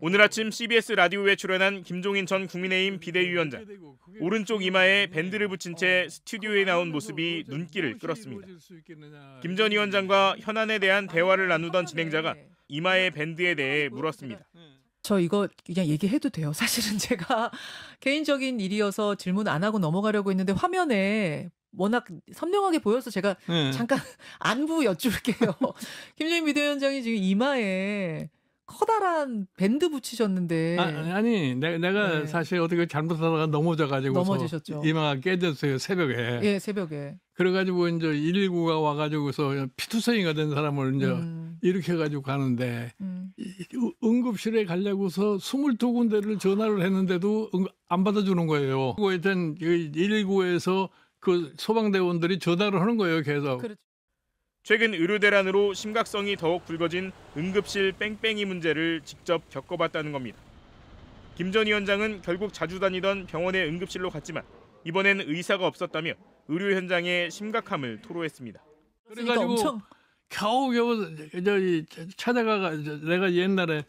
오늘 아침 CBS 라디오에 출연한 김종인 전 국민의힘 비대위원장. 뭐 오른쪽 이마에 밴드를 붙인 채 어, 스튜디오에 나온 모습이 뭐 눈길을 끌었습니다. 김 전 위원장과 현안에 대한 대화를 나누던 진행자가 이마의 밴드에 대해 물었습니다. 음. 저 이거 그냥 얘기해도 돼요. 사실은 제가 개인적인 일이어서 질문 안 하고 넘어가려고 했는데 화면에 워낙 선명하게 보여서 제가 네. 잠깐 안부 여쭐게요. 김정인 비대위원장이 지금 이마에 커다란 밴드 붙이셨는데 아, 니 내가, 내가 네. 사실 어떻게 잘못하다가 넘어져가지고 넘어지셨죠. 이마가 깨졌어요 새벽에. 예 새벽에. 그래가지고 이제 119가 와가지고서 피투성이가 된 사람을 이제 음. 이렇게 해가지고 가는데 음. 응급실에 가려고서 22군데를 전화를 했는데도 안 받아주는 거예요. 그거 그 일단 119에서 그 소방대원들이 전화를 하는 거예요 계속. 그렇죠. 최근 의료 대란으로 심각성이 더욱 불거진 응급실 뺑뺑이 문제를 직접 겪어봤다는 겁니다. 김 전 위원장은 결국 자주 다니던 병원의 응급실로 갔지만 이번엔 의사가 없었다며 의료 현장의 심각함을 토로했습니다. 그래가지고 그러니까 겨우겨우 저기 찾아가 내가 옛날에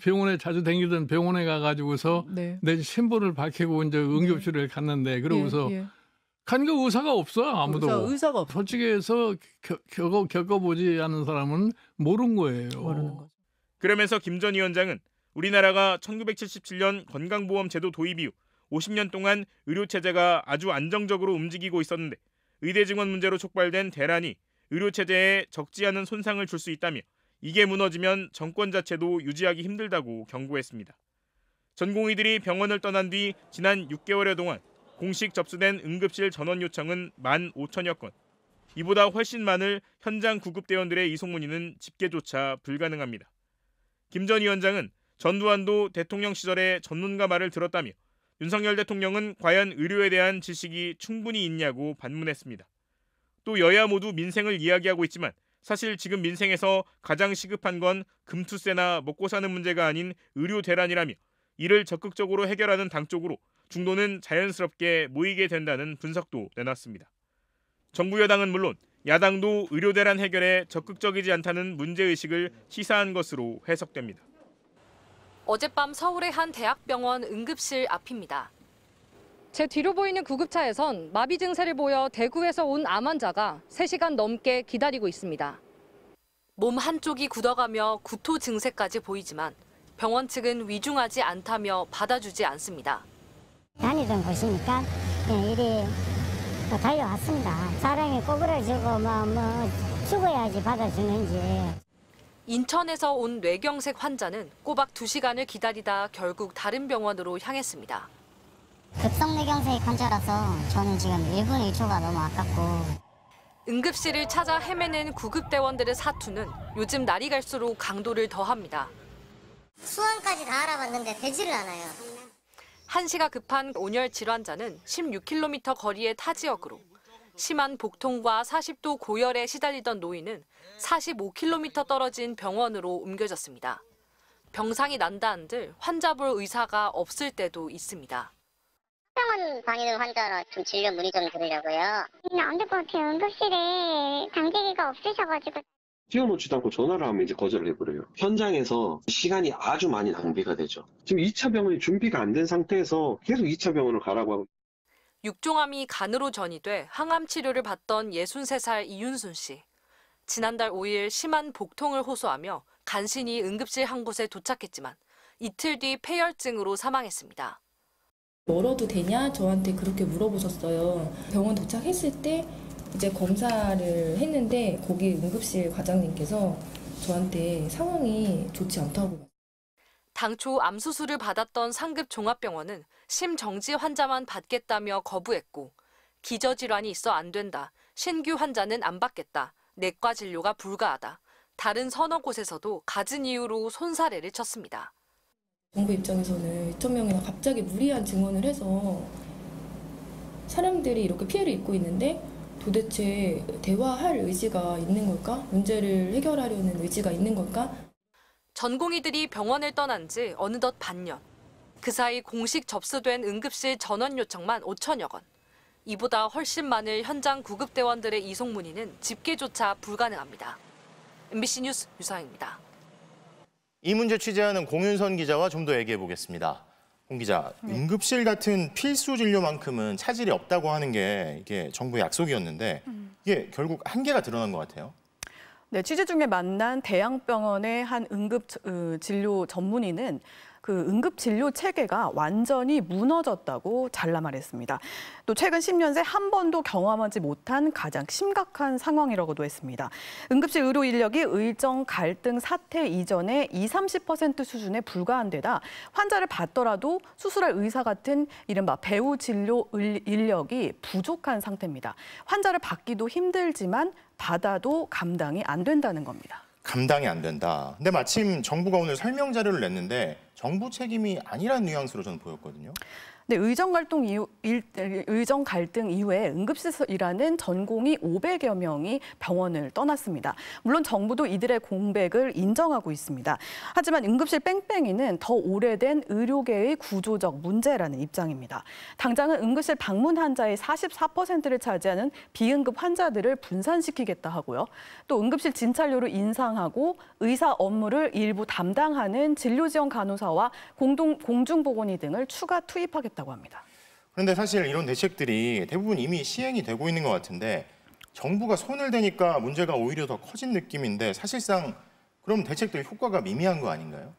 병원에 자주 다니던 병원에 가가지고서 네. 내 신분을 밝히고 이제 응급실을 네. 갔는데 예, 그러고서. 예, 예. 간과 의사가 없어요 아무도 의사, 의사가 없어. 솔직히 해서 겪어, 겪어보지 않은 사람은 모르는 거예요 모르는 거죠. 그러면서 김 전 위원장은 우리나라가 1977년 건강보험 제도 도입 이후 50년 동안 의료 체제가 아주 안정적으로 움직이고 있었는데 의대 증원 문제로 촉발된 대란이 의료 체제에 적지 않은 손상을 줄 수 있다며 이게 무너지면 정권 자체도 유지하기 힘들다고 경고했습니다. 전공의들이 병원을 떠난 뒤 지난 6개월여 동안 공식 접수된 응급실 전원 요청은 1만 5천여 건. 이보다 훨씬 많을 현장 구급대원들의 이송문의는 집계조차 불가능합니다. 김 전 위원장은 전두환도 대통령 시절에 전문가 말을 들었다며 윤석열 대통령은 과연 의료에 대한 지식이 충분히 있냐고 반문했습니다. 또 여야 모두 민생을 이야기하고 있지만 사실 지금 민생에서 가장 시급한 건 금투세나 먹고 사는 문제가 아닌 의료 대란이라며 이를 적극적으로 해결하는 당 쪽으로 중도는 자연스럽게 모이게 된다는 분석도 내놨습니다. 정부 여당은 물론 야당도 의료 대란 해결에 적극적이지 않다는 문제 의식을 시사한 것으로 해석됩니다. 어젯밤 서울의 한 대학병원 응급실 앞입니다. 제 뒤로 보이는 구급차에선 마비 증세를 보여 대구에서 온암 환자가 3시간 넘게 기다리고 있습니다. 몸 한쪽이 굳어가며 구토 증세까지 보이지만 병원 측은 위중하지 않다며 받아주지 않습니다. 다니던 곳이니까 예, 이리 달려왔습니다. 사람이 꼬부러지고 뭐, 뭐 죽어야지 받아주는지. 인천에서 온 뇌경색 환자는 꼬박 2시간을 기다리다 결국 다른 병원으로 향했습니다. 급성 뇌경색 환자라서 저는 지금 1분 1초가 너무 아깝고 응급실을 찾아 헤매는 구급대원들의 사투는 요즘 날이 갈수록 강도를 더합니다. 수원까지 다 알아봤는데 되지를 않아요. 한시가 급한 온열 질환자는 16km 거리의 타 지역으로 심한 복통과 40도 고열에 시달리던 노인은 45km 떨어진 병원으로 옮겨졌습니다. 병상이 난다 한들 환자볼 의사가 없을 때도 있습니다. 병원 다니는 환자라 좀 진료 문의 좀 드리려고요. 네, 안될것 같아요. 응급실에 당직이가 없으셔가지고. 뛰어놓지도 않고 전화를 하면 이제 거절을 해버려요. 현장에서 시간이 아주 많이 낭비가 되죠. 지금 2차 병원이 준비가 안 된 상태에서 계속 2차 병원을 가라고 하고 육종암이 간으로 전이돼 항암 치료를 받던 63살 이윤순 씨. 지난달 5일 심한 복통을 호소하며 간신히 응급실 한 곳에 도착했지만 이틀 뒤 폐혈증으로 사망했습니다. 멀어도 되냐? 저한테 그렇게 물어보셨어요. 병원 도착했을 때 이제 검사를 했는데 거기 응급실 과장님께서 저한테 상황이 좋지 않다고. 당초 암수술을 받았던 상급 종합병원은 심정지 환자만 받겠다며 거부했고 기저질환이 있어 안 된다, 신규 환자는 안 받겠다, 내과 진료가 불가하다, 다른 서너 곳에서도 가진 이유로 손사래를 쳤습니다. 정부 입장에서는 2천 명이나 갑자기 무리한 증원을 해서 사람들이 이렇게 피해를 입고 있는데 도대체 대화할 의지가 있는 걸까? 문제를 해결하려는 의지가 있는 걸까? 전공의들이 병원을 떠난 지 어느덧 반년. 그 사이 공식 접수된 응급실 전원 요청만 5천여 건. 이보다 훨씬 많을 현장 구급대원들의 이송 문의는 집계조차 불가능합니다. MBC 뉴스 유상입니다. 이 문제 취재하는 공윤선 기자와 좀 더 얘기해 보겠습니다. 홍 기자, 네. 응급실 같은 필수 진료만큼은 차질이 없다고 하는 게 이게 정부의 약속이었는데 음. 이게 결국 한계가 드러난 것 같아요. 네, 취재 중에 만난 대양병원의 한 응급 어, 진료 전문의는 그 응급 진료 체계가 완전히 무너졌다고 잘라 말했습니다. 또 최근 10년 새 한 번도 경험하지 못한 가장 심각한 상황이라고도 했습니다. 응급실 의료 인력이 의정 갈등 사태 이전에 20, 30% 수준에 불과한 데다 환자를 받더라도 수술할 의사 같은 이른바 배우 진료 인력이 부족한 상태입니다. 환자를 받기도 힘들지만 받아도 감당이 안 된다는 겁니다. 감당이 안 된다. 근데 마침 정부가 오늘 설명 자료를 냈는데 정부 책임이 아니라는 뉘앙스로 저는 보였거든요. 근 네, 의정 갈등 이후 일, 의정 갈등 이후에 응급실이라는 전공이 500여 명이 병원을 떠났습니다. 물론 정부도 이들의 공백을 인정하고 있습니다. 하지만 응급실 뺑뺑이는 더 오래된 의료계의 구조적 문제라는 입장입니다. 당장은 응급실 방문 환자의 44%를 차지하는 비응급 환자들을 분산시키겠다 하고요. 또 응급실 진찰료를 인상하고 의사 업무를 일부 담당하는 진료지원 간호사와 공동 공중보건의 등을 추가 투입하겠다. 있다고 합니다. 그런데 사실 이런 대책들이 대부분 이미 시행이 되고 있는 것 같은데 정부가 손을 대니까 문제가 오히려 더 커진 느낌인데 사실상 그럼 대책들 효과가 미미한 거 아닌가요?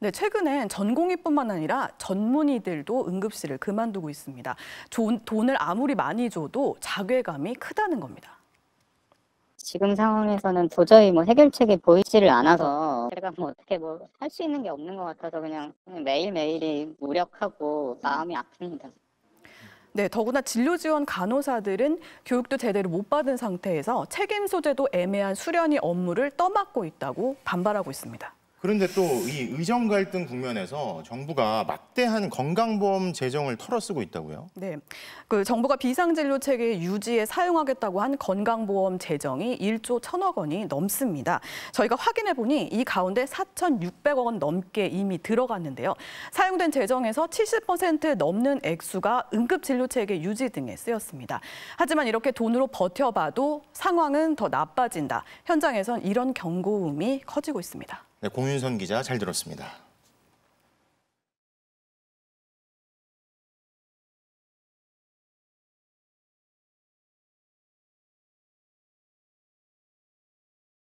네, 최근엔 전공의뿐만 아니라 전문의들도 응급실을 그만두고 있습니다. 조, 돈을 아무리 많이 줘도 자괴감이 크다는 겁니다. 지금 상황에서는 도저히 뭐 해결책이 보이지를 않아서 제가 뭐 어떻게 뭐 할 수 있는 게 없는 것 같아서 그냥 매일매일이 무력하고 마음이 아픕니다. 네, 더구나 진료 지원 간호사들은 교육도 제대로 못 받은 상태에서 책임 소재도 애매한 수련이 업무를 떠맡고 있다고 반발하고 있습니다. 그런데 또 이 의정 갈등 국면에서 정부가 막대한 건강보험 재정을 털어쓰고 있다고요? 네, 그 정부가 비상진료 체계 유지에 사용하겠다고 한 건강보험 재정이 1조 1천억 원이 넘습니다. 저희가 확인해 보니 이 가운데 4,600억 원 넘게 이미 들어갔는데요. 사용된 재정에서 70% 넘는 액수가 응급진료 체계 유지 등에 쓰였습니다. 하지만 이렇게 돈으로 버텨봐도 상황은 더 나빠진다. 현장에선 이런 경고음이 커지고 있습니다. 네, 공윤선 기자 잘 들었습니다.